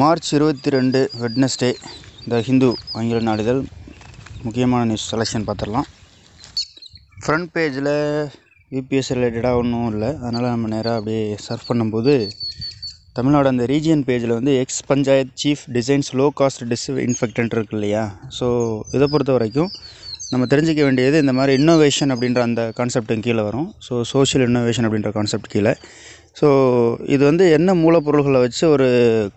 March இருபத்தி ரெண்டு Wednesday த ஹிந்து ஆங்கில நாளிதழ் முக்கியமான நியூஸ் செலெக்ஷன் பார்த்துடலாம் ஃப்ரண்ட் பேஜில் யூபிஎஸ் ரிலேட்டடாக ஒன்றும் இல்லை அதனால் நம்ம நேராக அப்படியே சர்ஃப் பண்ணும்போது தமிழ்நாடு அந்த ரீஜியன் பேஜில் வந்து ex panchayat chief designs low cost disinfectant இருக்கு இல்லையா ஸோ இதை பொறுத்த வரைக்கும் நம்ம தெரிஞ்சிக்க வேண்டியது இந்த மாதிரி இன்னோவேஷன் அப்படின்ற அந்த கான்செப்ட்டு கீழே வரும் ஸோ சோஷியல் இன்னோவேஷன் அப்படின்ற கான்செப்ட் கீழே ஸோ இது வந்து என்ன மூலப்பொருள்களை வச்சு ஒரு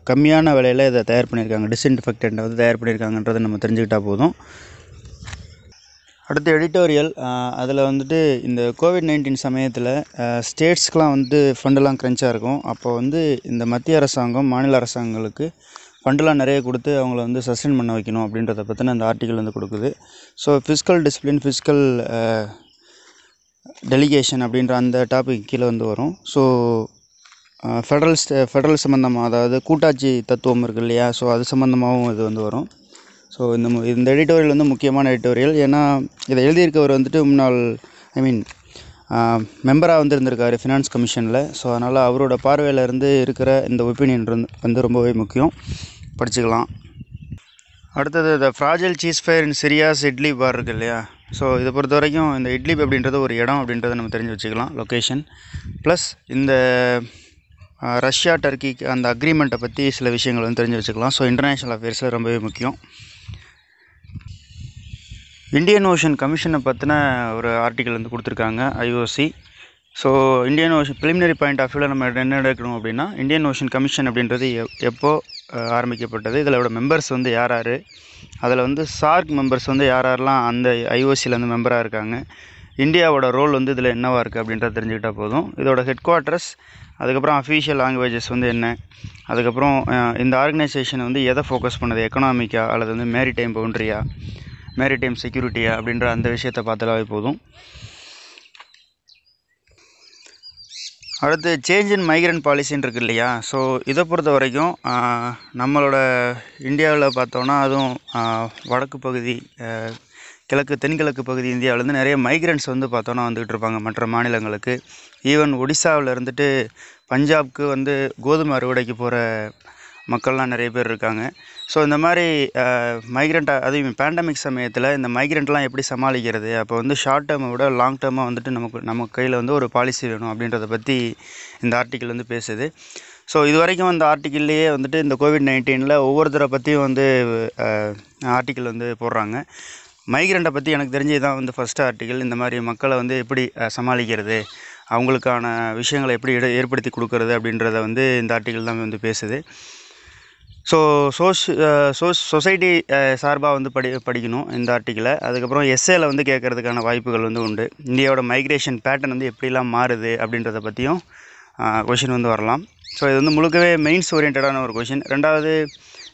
கம்மியான விலையில் இதை தயார் பண்ணியிருக்காங்க டிஸ்இன்ஃபெக்டண்ட்டை வந்து தயார் பண்ணியிருக்காங்கன்றதை நம்ம தெரிஞ்சுக்கிட்டால் போதும் அடுத்து எடிட்டோரியல் அதில் வந்துட்டு இந்த கோவிட் நைன்டீன் சமயத்தில் ஸ்டேட்ஸ்க்கெலாம் வந்து ஃபண்டெலாம் க்ரன்ச்சாக இருக்கும் அப்போ வந்து இந்த மத்திய அரசாங்கம் மாநில அரசாங்கங்களுக்கு ஃபண்டெலாம் நிறைய கொடுத்து அவங்கள வந்து சஸ்டெயின் பண்ண வைக்கணும் அப்படின்றத பற்றின அந்த ஆர்டிக்கல் வந்து கொடுக்குது so fiscal discipline fiscal delegation அப்படின்ற அந்த டாபிக் கீழே வந்து வரும் ஸோ ஃபெடரல் ஃபெடரல் சம்மந்தமாக அதாவது கூட்டாட்சி தத்துவம் இருக்குது இல்லையா ஸோ அது சம்மந்தமாகவும் இது வந்து வரும் ஸோ இந்த இந்த எடிட்டோரியல் வந்து முக்கியமான எடிட்டோரியல் ஏன்னா இதை எழுதியிருக்கவர் வந்துட்டு முன்னாள் ஐ மீன் மெம்பராக வந்து இருந்திருக்காரு ஃபினான்ஸ் கமிஷனில் ஸோ அதனால் அவரோட பார்வையிலேருந்து இருக்கிற இந்த ஒப்பீனியன் வந்து ரொம்பவே முக்கியம் படிச்சுக்கலாம் அடுத்தது the fragile cease fire in Syria's Idlib இருக்குது இல்லையா ஸோ இதை பொறுத்த வரைக்கும் இந்த இட்லி அப்படின்றது ஒரு இடம் அப்படின்றத நம்ம தெரிஞ்சு வச்சுக்கலாம் லொக்கேஷன் ப்ளஸ் இந்த ரஷ்யா டர்க்கி அந்த அக்ரிமெண்ட்டை பற்றி சில விஷயங்கள் வந்து தெரிஞ்சு வச்சுக்கலாம் ஸோ இன்டர்நேஷ்னல் அஃபேர்ஸில் ரொம்பவே முக்கியம் இந்தியன் ஓஷன் கமிஷனை பற்றின ஒரு ஆர்டிக்கல் வந்து கொடுத்துருக்காங்க IOC so Indian ocean preliminary point of வியூவில் நம்ம என்ன எடுக்கணும் அப்படின்னா இந்தியன் ஓஷன் கமிஷன் அப்படின்றது எப்போ ஆரம்பிக்கப்பட்டது இதோட மெம்பர்ஸ் வந்து யார் யார் அதில் வந்து சார்க் மெம்பர்ஸ் வந்து யார் யாரெல்லாம் அந்த ஐஓசியில் வந்து மெம்பராக இருக்காங்க இந்தியாவோட ரோல் வந்து இதில் என்னவாக இருக்குது அப்படின்றத தெரிஞ்சுக்கிட்டால் போதும் இதோட ஹெட் குவார்ட்டர்ஸ் அதுக்கப்புறம் அஃபீஷியல் லாங்குவேஜஸ் வந்து என்ன அதுக்கப்புறம் இந்த ஆர்கனைசேஷன் வந்து எதை ஃபோக்கஸ் பண்ணுது எக்கனாமிக்கா அல்லது வந்து மேரிடைம் பவுண்ட்ரியா மேரிடைம் செக்யூரிட்டியா அப்படின்ற அந்த விஷயத்தை பார்த்தாலே போதும் அடுத்து சேஞ்ச் இன் மைக்ரண்ட் பாலிசின்னு இருக்குது இல்லையா ஸோ இதை பொறுத்த வரைக்கும் நம்மளோட இந்தியாவில் பார்த்தோன்னா அதுவும் வடக்கு பகுதி கிழக்கு தென்கிழக்கு பகுதி இந்தியாவிலேருந்து நிறைய மைக்ரெண்ட்ஸ் வந்து பார்த்தோன்னா வந்துக்கிட்டு இருப்பாங்க மற்ற மாநிலங்களுக்கு ஈவன் ஒடிசாவில் இருந்துட்டு பஞ்சாப்க்கு வந்து கோதுமை அறுவடைக்கு போகிற மக்கள்லாம் நிறைய பேர் இருக்காங்க ஸோ இந்த மாதிரி மைக்ரெண்ட்டாக அதுவும் பேண்டமிக் சமயத்தில் இந்த மைக்ரெண்ட்லாம் எப்படி சமாளிக்கிறது அப்போ வந்து ஷார்ட் டேர்மை விட லாங் டேர்மாக வந்துட்டு நமக்கு நம்ம கையில் வந்து ஒரு பாலிசி வேணும் அப்படின்றத பற்றி இந்த ஆர்டிக்கிள் வந்து பேசுது ஸோ இது வரைக்கும் அந்த ஆர்டிக்கிள்லேயே வந்துட்டு இந்த கோவிட் நைன்டீனில் ஒவ்வொருத்தரை பற்றியும் வந்து ஆர்டிக்கிள் வந்து போடுறாங்க மைக்ரெண்ட்டை பற்றி எனக்கு தெரிஞ்சு தான் வந்து ஃபஸ்ட்டு ஆர்டிக்கிள் இந்த மாதிரி மக்களை வந்து எப்படி சமாளிக்கிறது அவங்களுக்கான விஷயங்களை எப்படி ஏற்படுத்தி கொடுக்கறது அப்படின்றத வந்து இந்த ஆர்டிக்கிள் தான் வந்து பேசுது ஸோ சோஷ் சொசைட்டி சார்பாக வந்து படி படிக்கணும் இந்த ஆர்டிக்கலை அதுக்கப்புறம் எஸ்ஏல வந்து கேட்குறதுக்கான வாய்ப்புகள் வந்து உண்டு இந்தியாவோட மைக்ரேஷன் பேட்டர்ன் வந்து எப்படிலாம் மாறுது அப்படின்றத பற்றியும் கொஷின் uh, வந்து வரலாம் ஸோ இது வந்து முழுக்கவே மெயின்ஸ் ஓரியன்டான ஒரு கொஷின் ரெண்டாவது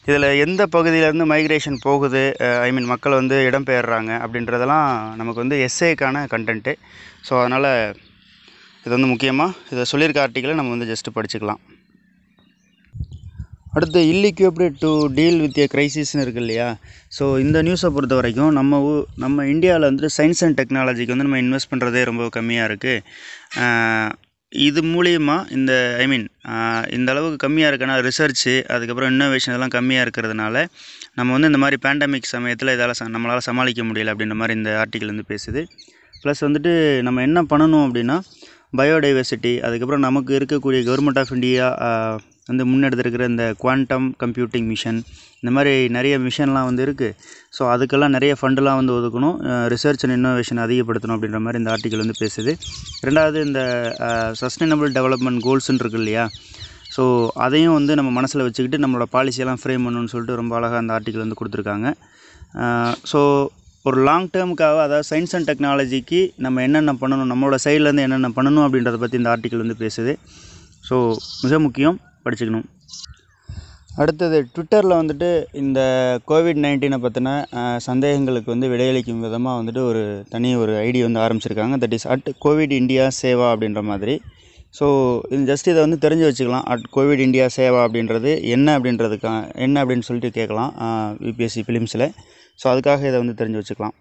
இதில் எந்த பகுதியிலேருந்து மைக்ரேஷன் போகுது ஐ uh, மீன் மக்கள் வந்து இடம்பெயர்றாங்க அப்படின்றதெல்லாம் நமக்கு வந்து எஸ்ஏக்கான கண்டென்ட்டு ஸோ அதனால் இது வந்து முக்கியமாக இதை சொல்லியிருக்க ஆர்டிக்கலை நம்ம வந்து ஜஸ்ட்டு படிச்சுக்கலாம் அடுத்து ill equipped to deal with a கிரைசிஸ்னு இருக்குது இல்லையா ஸோ இந்த நியூஸை பொறுத்த வரைக்கும் நம்ம ஊ நம்ம இந்தியாவில் வந்து சயின்ஸ் அண்ட் டெக்னாலஜிக்கு வந்து நம்ம இன்வெஸ்ட் பண்ணுறதே ரொம்ப கம்மியாக இருக்குது இது மூலியமாக இந்த ஐ மீன் இந்த அளவுக்கு கம்மியாக இருக்குன்னா ரிசர்ச்சு அதுக்கப்புறம் இன்னோவேஷன் இதெல்லாம் கம்மியாக இருக்கிறதுனால நம்ம வந்து இந்த மாதிரி பேண்டமிக் சமயத்தில் இதால் ச நம்மளால் சமாளிக்க முடியல அப்படின்ற மாதிரி இந்த ஆர்டிக்கல் வந்து பேசுது ப்ளஸ் வந்துட்டு நம்ம என்ன பண்ணணும் அப்படின்னா பயோடைவர்சிட்டி அதுக்கப்புறம் நமக்கு இருக்கக்கூடிய கவர்மெண்ட் ஆஃப் இந்தியா வந்து முன்னெடுத்திருக்கிற இந்த குவாண்டம் கம்ப்யூட்டிங் மிஷன் இந்த மாதிரி நிறைய மிஷன்லாம் வந்து இருக்குது ஸோ அதுக்கெல்லாம் நிறைய ஃபண்டெலாம் வந்து ஒதுக்கணும் ரிசர்ச் அண்ட் இன்னோவேஷன் அதிகப்படுத்தணும் அப்படின்ற மாதிரி இந்த ஆர்டிக்கல் வந்து பேசுது ரெண்டாவது இந்த சஸ்டைனபிள் டெவலப்மெண்ட் கோல்ஸ்னு இருக்கு இல்லையா ஸோ அதையும் வந்து நம்ம மனசில் வச்சுக்கிட்டு நம்மளோட பாலிசியெல்லாம் ஃப்ரேம் பண்ணணும்னு சொல்லிட்டு ரொம்ப அழகாக அந்த ஆர்டிக்கல் வந்து கொடுத்துருக்காங்க ஸோ ஒரு லாங் டேர்முக்காக அதாவது சயின்ஸ் அண்ட் டெக்னாலஜிக்கு நம்ம என்னென்ன பண்ணணும் நம்மளோட சைட்லேருந்து என்னென்ன பண்ணணும் அப்படின்றத பற்றி இந்த ஆர்டிக்கல் வந்து பேசுது ஸோ மிக முக்கியம் படிச்சுக்கணும் அடுத்தது ட்விட்டரில் வந்துட்டு இந்த கோவிட் நைன்டீனை பற்றின சந்தேகங்களுக்கு வந்து விடையளிக்கும் விதமாக வந்துட்டு ஒரு தனி ஒரு ஐடி வந்து ஆரம்பிச்சிருக்காங்க that is at COVID India Seva அப்படின்ற மாதிரி ஸோ இது ஜஸ்ட் இதை வந்து தெரிஞ்சு வச்சுக்கலாம் அட் கோவிட் இந்தியா சேவா அப்படின்றது என்ன அப்படின்றதுக்கா என்ன அப்படின்னு சொல்லிட்டு கேட்கலாம் யூபிஎஸ்சி ஃபிலிம்ஸில் ஸோ அதுக்காக இதை வந்து தெரிஞ்சு வச்சுக்கலாம்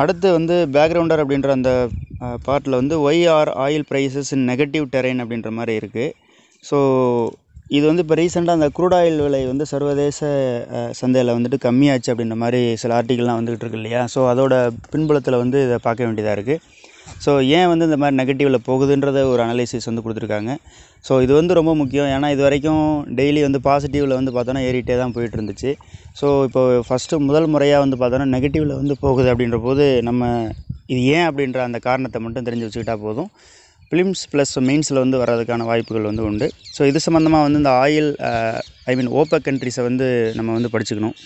அடுத்து வந்து பேக்ரவுண்டர் அப்படின்ற அந்த பார்ட்டில் வந்து why are oil prices in negative terrain அப்படின்ற மாதிரி இருக்குது ஸோ இது வந்து இப்போ ரீசெண்டாக அந்த குரூட் ஆயில் விலை வந்து சர்வதேச சந்தையில் வந்துட்டு கம்மியாச்சு அப்படின்ற மாதிரி சில ஆர்டிக்கல்லாம் வந்துகிட்டு இருக்கு இல்லையா ஸோ அதோட பின்புலத்தில் வந்து இதை பார்க்க வேண்டியதாக இருக்குது ஸோ ஏன் வந்து இந்த மாதிரி நெகட்டிவில் போகுதுன்றத ஒரு அனலைசிஸ் வந்து கொடுத்துருக்காங்க ஸோ இது வந்து ரொம்ப முக்கியம் ஏன்னா இது வரைக்கும் டெய்லி வந்து பாசிட்டிவில் வந்து பார்த்தோன்னா ஏறிட்டே தான் போயிட்டு இருந்துச்சு ஸோ இப்போ ஃபஸ்ட்டு முதல் முறையாக வந்து பார்த்தோன்னா நெகட்டிவில் வந்து போகுது அப்படின்ற போது நம்ம இது ஏன் அப்படின்ற அந்த காரணத்தை மட்டும் தெரிஞ்சு வச்சுக்கிட்டா போதும் பிலிம்ஸ் ப்ளஸ் மெயின்ஸில் வந்து வர்றதுக்கான வாய்ப்புகள் வந்து உண்டு ஸோ இது சம்மந்தமாக வந்து இந்த ஆயில் ஐ மீன் ஓப்பக் கண்ட்ரிஸை வந்து நம்ம வந்து படிச்சுக்கணும்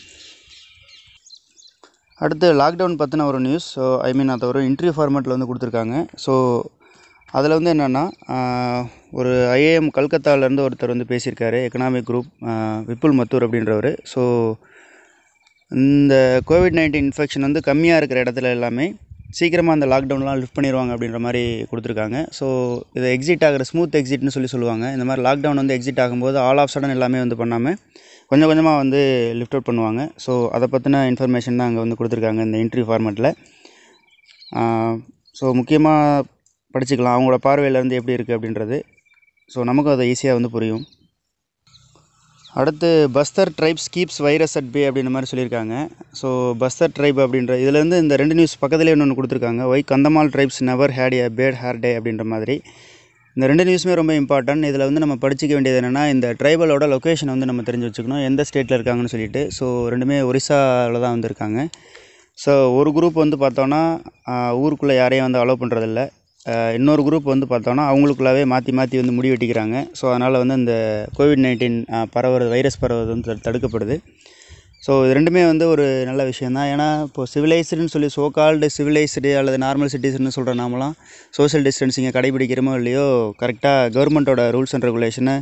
அடுத்து லாக்டவுன் பற்றின ஒரு நியூஸ் ஸோ ஐ மீன் அதை ஒரு இன்டர்வியூ ஃபார்மேட்டில் வந்து கொடுத்துருக்காங்க ஸோ அதில் வந்து என்னென்னா ஒரு ஐஏஎம் கல்கத்தாவிலேருந்து ஒருத்தர் வந்து பேசியிருக்காரு எக்கனாமிக் குரூப் விப்புல் மத்தூர் அப்படின்றவர் ஸோ இந்த கோவிட் நைன்டீன் இன்ஃபெக்ஷன் வந்து கம்மியாக இருக்கிற இடத்துல எல்லாமே சீக்கிரமாக அந்த லாக்டவுன்லாம் லிஃப்ட் பண்ணிடுவாங்க அப்படின்ற மாதிரி கொடுத்துருக்காங்க ஸோ இது எக்ஸிட் ஆகிற ஸ்மூத் எக்ஸிட்னு சொல்லி சொல்லுவாங்க இந்த மாதிரி லாக்டவுன் வந்து எக்ஸிட் ஆகும்போது ஆல் ஆஃப் சடன் எல்லாமே வந்து பண்ணாமல் கொஞ்சம் கொஞ்சமாக வந்து லிஃப்ட் அவுட் பண்ணுவாங்க ஸோ அதை பற்றின இன்ஃபர்மேஷன் தான் அங்கே வந்து கொடுத்துருக்காங்க இந்த என்ட்ரி ஃபார்மெட்டில் ஸோ முக்கியமாக படிச்சுக்கலாம் அவங்களோட பார்வையிலேருந்து எப்படி இருக்குது அப்படின்றது ஸோ நமக்கும் அதை ஈஸியாக வந்து புரியும் அடுத்து Bastar tribes keeps virus at bay அப்படின்ற மாதிரி சொல்லியிருக்காங்க ஸோ பஸ்தர் ட்ரைப் அப்படின்ற இதுலேருந்து இந்த ரெண்டு நியூஸ் பக்கத்துலேயே ஒன்று கொடுத்துருக்காங்க why Kandhamal tribes never had a bad hair day அப்படின்ற மாதிரி இந்த ரெண்டு நியூஸுமே ரொம்ப இம்பார்ட்டன்ட் இதில் வந்து நம்ம படிச்சிக்க வேண்டியது என்னென்னா இந்த ட்ரைபலோட லொக்கேஷன் வந்து நம்ம தெரிஞ்சு வச்சுக்கணும் எந்த ஸ்டேட்டில் இருக்காங்கன்னு சொல்லிட்டு ஸோ ரெண்டுமே ஒரிசாவில் தான் வந்திருக்காங்க ஸோ ஒரு குரூப் வந்து பார்த்தோன்னா ஊருக்குள்ளே யாரையும் வந்து அலோவ் பண்ணுறதில்ல இன்னொரு குரூப் வந்து பார்த்தோன்னா அவங்களுக்குள்ளாவே மாற்றி மாற்றி வந்து முடி வெட்டிக்கிறாங்க ஸோ அதனால் வந்து அந்த கோவிட் நைன்டீன் பரவுறது வைரஸ் பரவுறது வந்து தடுக்கப்படுது ஸோ இது ரெண்டுமே வந்து ஒரு நல்ல விஷயந்தான் ஏன்னா இப்போது சிவிலைஸ்டுன்னு சொல்லி ஸோ கால்டு சிவிலைஸ்டு அல்லது நார்மல் சிட்டிசன்னு சொல்கிற நாமெல்லாம் சோஷியல் டிஸ்டன்சிங்கை கடைபிடிக்கிறோமோ இல்லையோ கரெக்டாக கவர்மெண்ட்டோட ரூல்ஸ் அண்ட் ரெகுலேஷனை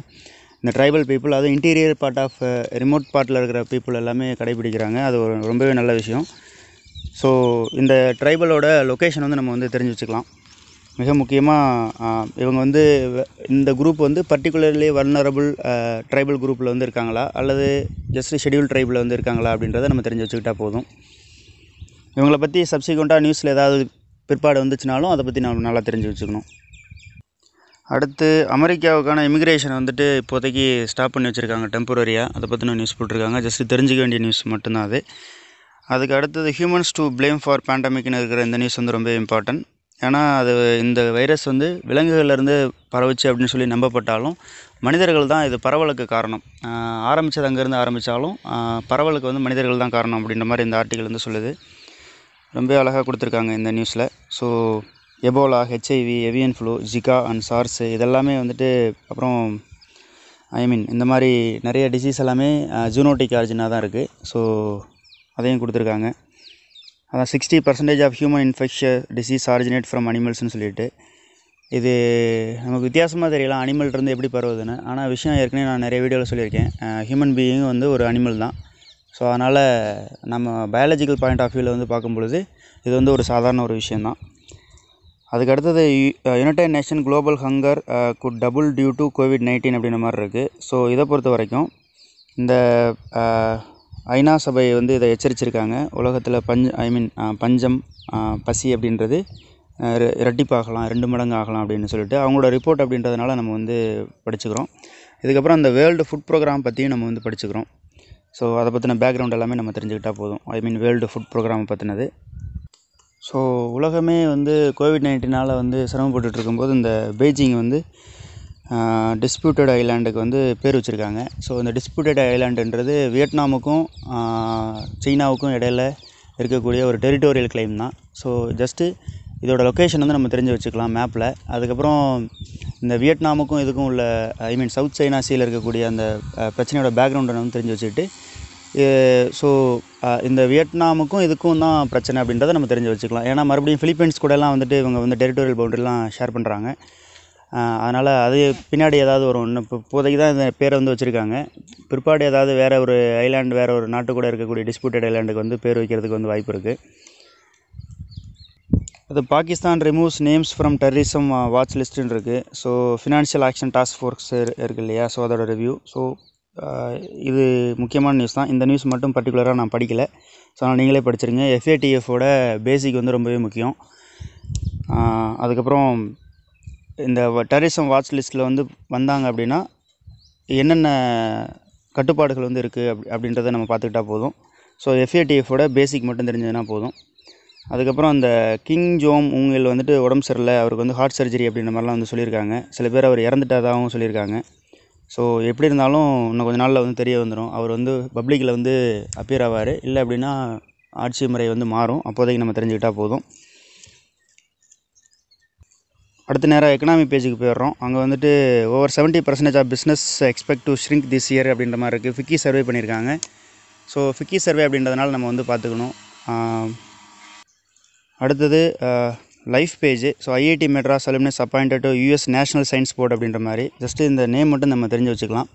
இந்த ட்ரைபல் பீப்புள் அதுவும் இன்டீரியர் பார்ட் ஆஃப் ரிமோட் பார்ட்டில் இருக்கிற பீப்புள் எல்லாமே கடைபிடிக்கிறாங்க அது ஒரு ரொம்பவே நல்ல விஷயம் ஸோ இந்த ட்ரைபலோட லொக்கேஷன் வந்து நம்ம வந்து தெரிஞ்சு வச்சுக்கலாம் மிக முக்கியமாக இவங்க வந்து இந்த குரூப் வந்து பர்டிகுலர்லி வல்னரபுள் ட்ரைபல் குரூப்பில் வந்து இருக்காங்களா அல்லது ஜஸ்ட் ஷெடியூல் ட்ரைபில் வந்து இருக்காங்களா அப்படின்றத நம்ம தெரிஞ்சு வச்சுக்கிட்டா போதும் இவங்களை பற்றி சப்சிக்வெண்ட்டாக நியூஸில் ஏதாவது பிற்பாடு வந்துச்சுனாலும் அதை பற்றி நம்ம நல்லா தெரிஞ்சு வச்சுக்கணும் அடுத்து அமெரிக்காவுக்கான இமிக்ரேஷன் வந்துட்டு இப்போதைக்கு ஸ்டாப் பண்ணி வச்சுருக்காங்க டெம்பரரியாக அதை பற்றின நியூஸ் போட்டிருக்காங்க ஜஸ்ட் தெரிஞ்சிக்க வேண்டிய நியூஸ் மட்டும்தான் அது அதுக்கு அடுத்தது ஹியூமன்ஸ் டு பிளேம் ஃபார் பேண்டமிக்னு இருக்கிற இந்த நியூஸ் வந்து ரொம்ப இம்பார்ட்டன்ட் ஏன்னா அது இந்த வைரஸ் வந்து விலங்குகள்லேருந்து பரவுச்சு அப்படின்னு சொல்லி நம்பப்பட்டாலும் மனிதர்கள் தான் இது பரவலுக்கு காரணம் ஆரம்பித்தது அங்கேருந்து ஆரம்பித்தாலும் பரவலுக்கு வந்து மனிதர்கள் தான் காரணம் அப்படின்ற மாதிரி இந்த ஆர்டிக்கல் வந்து சொல்லுது ரொம்ப அழகாக கொடுத்துருக்காங்க இந்த நியூஸில் so Ebola HIV avian flu Zika and SARS இதெல்லாமே வந்துட்டு அப்புறம் ஐ மீன் இந்த மாதிரி நிறைய டிசீஸ் எல்லாமே ஜூனோட்டிக் ஆர்ஜினாக தான் இருக்குது ஸோ அதையும் கொடுத்துருக்காங்க அதான் sixty percentage of human infection disease originate from அனிமல்ஸ்னு சொல்லிட்டு இது நமக்கு வித்தியாசமாக தெரியலாம் அனிமல்கிட்டருந்து எப்படி பரவுதுன்னு ஆனால் விஷயம் ஏற்கனவே நான் நிறைய வீடியோவில் சொல்லியிருக்கேன் ஹியூமன் பீயிங் வந்து ஒரு அனிமல் தான் ஸோ அதனால் நம்ம பயாலஜிக்கல் பாயிண்ட் ஆஃப் வியூவில் வந்து பார்க்கும்பொழுது இது வந்து ஒரு சாதாரண ஒரு விஷயந்தான் அதுக்கு அடுத்தது United Nation global hunger could double due to COVID nineteen அப்படின்ற மாதிரி இருக்குது ஸோ இதை பொறுத்த வரைக்கும் இந்த ஐநா சபை வந்து இதை எச்சரிச்சிருக்காங்க உலகத்தில் பஞ்ச ஐ மீன் பஞ்சம் பசி அப்படின்றது ரெ இரட்டிப்பாகலாம் ரெண்டு மடங்கு ஆகலாம் அப்படின்னு சொல்லிட்டு அவங்களோட ரிப்போர்ட் அப்படின்றதுனால நம்ம வந்து படிச்சுக்கிறோம் இதுக்கப்புறம் அந்த வேர்ல்டு ஃபுட் ப்ரோக்ராம் பற்றியும் நம்ம வந்து படிச்சுக்கிறோம் ஸோ அதை பற்றின பேக்ரவுண்ட் எல்லாமே நம்ம தெரிஞ்சுக்கிட்டால் போதும் I mean world food program பற்றினது ஸோ உலகமே வந்து கோவிட் நைன்டீனால் வந்து சிரமப்பட்டுருக்கும்போது இந்த பெய்ஜிங் வந்து டிஸ்பியூட்டட் ஐலேண்டுக்கு வந்து பேர் வச்சுருக்காங்க ஸோ இந்த டிஸ்ப்யூட்டட் ஐலேண்டுன்றது வியட்நாமுக்கும் சீனாவுக்கும் இடையில இருக்கக்கூடிய ஒரு டெரிட்டோரியல் கிளைம் தான் ஸோ ஜஸ்ட்டு இதோடய லொக்கேஷன் வந்து நம்ம தெரிஞ்சு வச்சுக்கலாம் மேப்பில் அதுக்கப்புறம் இந்த வியட்நாமுக்கும் இதுக்கும் உள்ள ஐ மீன் சவுத் சைனா சீல இருக்கக்கூடிய அந்த பிரச்சனையோட பேக்ரவுண்டை நம்ம தெரிஞ்சு வச்சுக்கிட்டு ஸோ இந்த வியட்நாமுக்கும் இதுக்கும் தான் பிரச்சனை அப்படின்றத நம்ம தெரிஞ்சு வச்சுக்கலாம் ஏன்னா மறுபடியும் ஃபிலிப்பைன்ஸ் கூடலாம் வந்துட்டு இவங்க வந்து டெரிட்டோரியல் பவுண்ட்ரிலாம் ஷேர் பண்ணுறாங்க அதனால் அது பின்னாடி ஏதாவது வரும் இன்னும் இப்போ இப்போதைக்கு தான் இந்த பேரை வந்து வச்சுருக்காங்க பிற்பாடு ஏதாவது வேறு ஒரு ஐலாண்டு வேறு ஒரு நாட்டு கூட இருக்கக்கூடிய டிஸ்பியூட்டட் ஐலாண்டுக்கு வந்து பேர் வைக்கிறதுக்கு வந்து வாய்ப்பு இருக்குது அது Pakistan removes names from terrorism watch லிஸ்ட்டுன்னு இருக்குது so financial action task force இருக்குது இல்லையா ஸோ அதோட ரிவ்யூ ஸோ இது முக்கியமான நியூஸ் தான் இந்த நியூஸ் மட்டும் பர்டிகுலராக நான் படிக்கலை ஸோ அதனால் நீங்களே படிச்சிருங்க எஃப்ஏடிஎஃபோட பேசிக் வந்து ரொம்பவே முக்கியம் அதுக்கப்புறம் இந்த டெரரிசம் வாட்ச் லிஸ்ட்டில் வந்து வந்தாங்க அப்படின்னா என்னென்ன கட்டுப்பாடுகள் வந்து இருக்குது அப் அப்படின்றத நம்ம பார்த்துக்கிட்டா போதும் ஸோ எஃப்ஏடிஎஃபோட பேசிக் மட்டும் தெரிஞ்சதுன்னா போதும் அதுக்கப்புறம் அந்த கிங் ஜோம் உங்கள் வந்துட்டு உடம்பு சரியில்லை அவருக்கு வந்து ஹார்ட் சர்ஜரி அப்படின்ற மாதிரிலாம் வந்து சொல்லியிருக்காங்க சில பேர் அவர் இறந்துட்டதாகவும் சொல்லியிருக்காங்க ஸோ எப்படி இருந்தாலும் இன்னும் கொஞ்சம் நாளில் வந்து தெரிய வந்துடும் அவர் வந்து பப்ளிக்கில் வந்து அப்பியர் ஆவார் இல்லை அப்படின்னா ஆட்சி முறை வந்து மாறும் அப்போதைக்கு நம்ம தெரிஞ்சுக்கிட்டால் போதும் அடுத்த நேரம் எக்கனாமி பேஜுக்கு போயிடுறோம் அங்கே வந்துட்டு over seventy percentage of business expect to shrink this year அப்படின்ற மாதிரி இருக்குது ஃபிக்கி சர்வே பண்ணியிருக்காங்க ஸோ ஃபிக்கி சர்வே அப்படின்றதுனால நம்ம வந்து பார்த்துக்கணும் அடுத்தது life page so IIT Madras alumnus appointed to US National Science Board அப்படின்ற மாதிரி ஜஸ்ட்டு இந்த நேம் மட்டும் நம்ம தெரிஞ்சு வச்சுக்கலாம்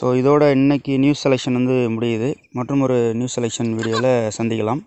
ஸோ இதோட இன்றைக்கி நியூஸ் செலெக்ஷன் வந்து முடியுது மற்றும் ஒரு நியூஸ் செலெக்ஷன் வீடியோவில் சந்திக்கலாம்